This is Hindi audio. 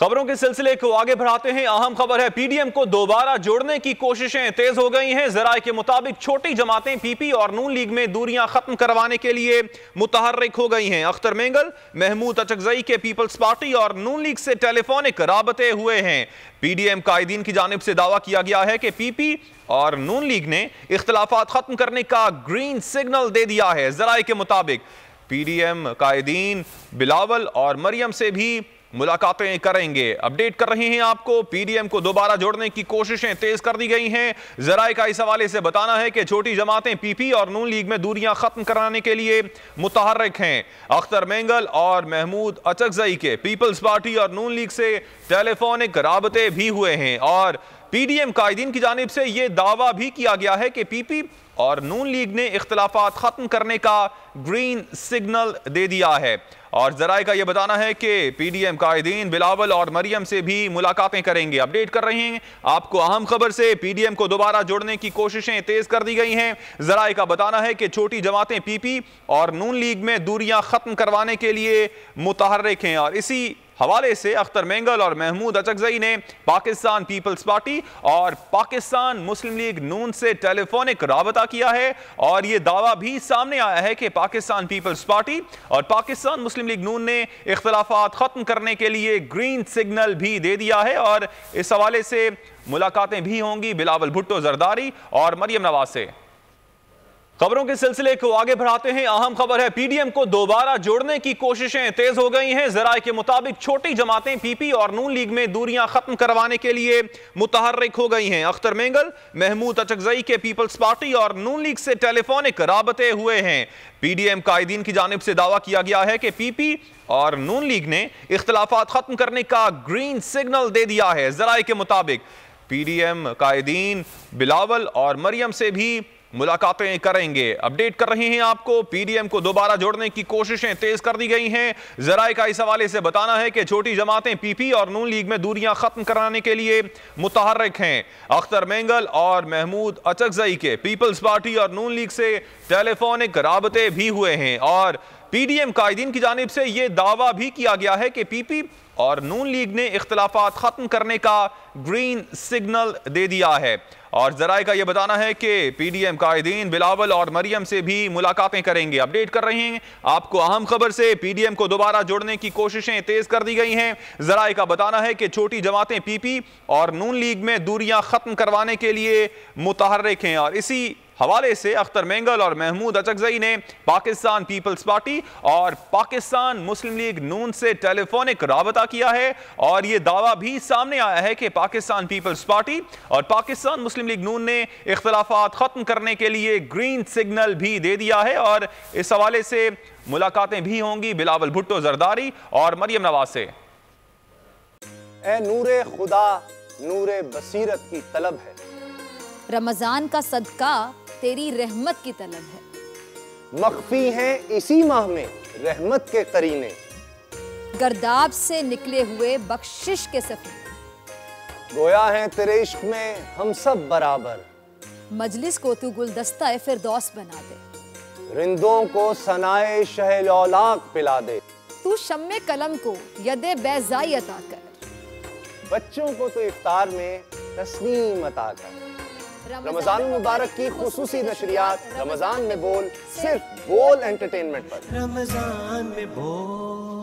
खबरों के सिलसिले को आगे बढ़ाते हैं अहम खबर है पीडीएम को दोबारा जोड़ने की कोशिशें तेज हो गई हैं जरा के मुताबिक छोटी जमातें पीपी और नून लीग में दूरियां खत्म करवाने के लिए मुतहरक हो गई हैं अख्तर मेंगल महमूद अचकजई के पीपल्स पार्टी और नून लीग से टेलीफोनिक रबते हुए हैं पीडीएम कायदीन की जानब से दावा किया गया है कि पीपी और नून लीग ने इख्तलाफा खत्म करने का ग्रीन सिग्नल दे दिया है जराये के मुताबिक पीडीएम कायदीन बिलावल और मरियम से भी मुलाकातें करेंगे अपडेट कर रहे हैं आपको पीडीएम को दोबारा जोड़ने की कोशिशें तेज कर दी गई हैं जराए का इस हवाले से बताना है कि छोटी जमातें पीपी और नून लीग में दूरियां खत्म कराने के लिए मुतहरक हैं अख्तर मेंगल और महमूद अचकजई के पीपल्स पार्टी और नून लीग से टेलीफोनिक रबते भी हुए हैं और पीडीएम कायदीन की जानब से यह दावा भी किया गया है कि पीपी -पी और नून लीग ने इख्तलाफा ख़त्म करने का ग्रीन सिग्नल दे दिया है और जराए का यह बताना है कि पी डी एम कायदीन बिलावल और मरियम से भी मुलाकातें करेंगे अपडेट कर रहे हैं आपको अहम खबर से पी डी एम को दोबारा जोड़ने की कोशिशें तेज कर दी गई हैं जराए का बताना है कि छोटी जमातें पी पी और नून लीग में दूरियां ख़त्म करवाने के लिए मुतहरक हैं और इसी हवाले से अख्तर मेंगल और महमूद अचकजई ने पाकिस्तान पीपल्स पार्टी और पाकिस्तान मुस्लिम लीग नून से टेलीफोनिक रबता किया है और ये दावा भी सामने आया है कि पाकिस्तान पीपल्स पार्टी और पाकिस्तान मुस्लिम लीग नून ने इख्तलाफा ख़त्म करने के लिए ग्रीन सिग्नल भी दे दिया है और इस हवाले से मुलाकातें भी होंगी बिलावल भुट्टो जरदारी और मरियम नवाज से खबरों के सिलसिले को आगे बढ़ाते हैं अहम खबर है पीडीएम को दोबारा जोड़ने की कोशिशें तेज हो गई हैं जरा के मुताबिक छोटी जमातें पीपी और नून लीग में दूरियां खत्म करवाने के लिए मुतहरक हो गई हैं अख्तर मेंगल महमूद अचकजई के पीपल्स पार्टी और नून लीग से टेलीफोनिक रबते हुए हैं पीडीएम कायदीन की जानब से दावा किया गया है कि पीपी और नून लीग ने इख्तलाफा खत्म करने का ग्रीन सिग्नल दे दिया है जराये के मुताबिक पीडीएम कायदीन बिलावल और मरियम से भी मुलाकातें करेंगे अपडेट कर रहे हैं आपको पीडीएम को दोबारा जोड़ने की कोशिशें तेज कर दी गई हैं जराए का इस हवाले से बताना है कि छोटी जमातें पीपी और नून लीग में दूरियां खत्म कराने के लिए मुतहरक हैं अख्तर मेंगल और महमूद अचकजई के पीपल्स पार्टी और नून लीग से टेलीफोनिक रबते भी हुए हैं और पीडीएम कायदीन की जानब से यह दावा भी किया गया है कि पीपी -पी और नून लीग ने इख्तलाफा ख़त्म करने का ग्रीन सिग्नल दे दिया है और जराए का यह बताना है कि पी डी एम कायदीन बिलावल और मरियम से भी मुलाकातें करेंगे अपडेट कर रहे हैं आपको अहम खबर से पी डी एम को दोबारा जोड़ने की कोशिशें तेज कर दी गई हैं जराए का बताना है कि छोटी जमातें पी पी और नून लीग में दूरियां ख़त्म करवाने के लिए मुतहरक हैं और इसी हवाले से अख्तर मेंगल और महमूद अचकजई ने पाकिस्तान पीपल्स पार्टी और पाकिस्तान मुस्लिम लीग नून से टेलीफोनिक रबता किया है और ये दावा भी सामने आया है कि पाकिस्तान पीपल्स पार्टी और पाकिस्तान मुस्लिम लीग नून ने इख्तलाफात ख़त्म करने के लिए ग्रीन सिग्नल भी दे दिया है और इस हवाले से मुलाकातें भी होंगी बिलावल भुट्टो जरदारी और मरियम नवाज से नूर नूरे खुदा नूर बसीरत की तलब है रमजान का सदका तेरी रहमत की तलब है मखफी हैं इसी माह में रहमत के करीने गर्दाब से निकले हुए बख्शिश के सफे गोया है तेरे इश्क में हम सब बराबर मजलिस को तू गुलदस्ता फिर दोस्त बना दे रिंदों को सनाए शहलौलाक पिला दे तू शम्मे कलम को यदे बेजाई अता कर बच्चों को तो इफ्तार में तस्नीम अता कर रमजान मुबारक की खसूसी नशरियात रमजान में बोल सिर्फ बोल एंटरटेनमेंट पर रमजान में बोल